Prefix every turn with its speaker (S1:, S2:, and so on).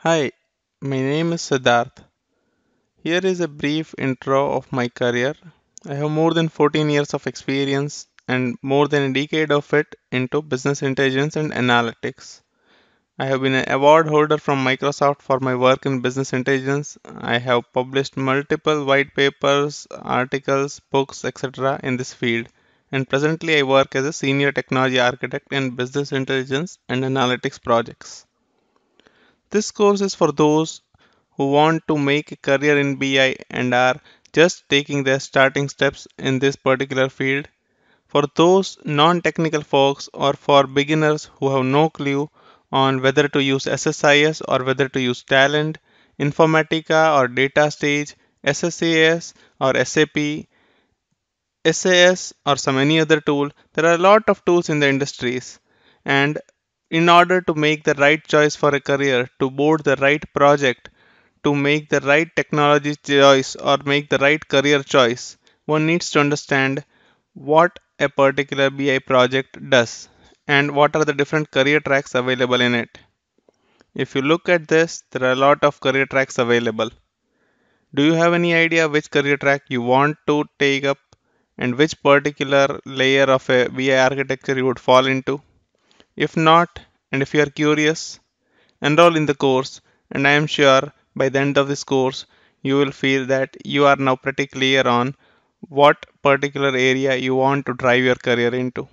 S1: Hi, my name is Siddharth. Here is a brief intro of my career. I have more than 14 years of experience and more than a decade of it into business intelligence and analytics. I have been an award holder from Microsoft for my work in business intelligence. I have published multiple white papers, articles, books, etc. in this field. And presently, I work as a senior technology architect in business intelligence and analytics projects. This course is for those who want to make a career in BI and are just taking their starting steps in this particular field. For those non technical folks or for beginners who have no clue on whether to use SSIS or whether to use Talent, Informatica or Data Stage, SSAS or SAP, SAS or some any other tool, there are a lot of tools in the industries and in order to make the right choice for a career, to board the right project, to make the right technology choice or make the right career choice, one needs to understand what a particular BI project does and what are the different career tracks available in it. If you look at this, there are a lot of career tracks available. Do you have any idea which career track you want to take up and which particular layer of a BI architecture you would fall into? If not, and if you are curious, enroll in the course and I am sure by the end of this course you will feel that you are now pretty clear on what particular area you want to drive your career into.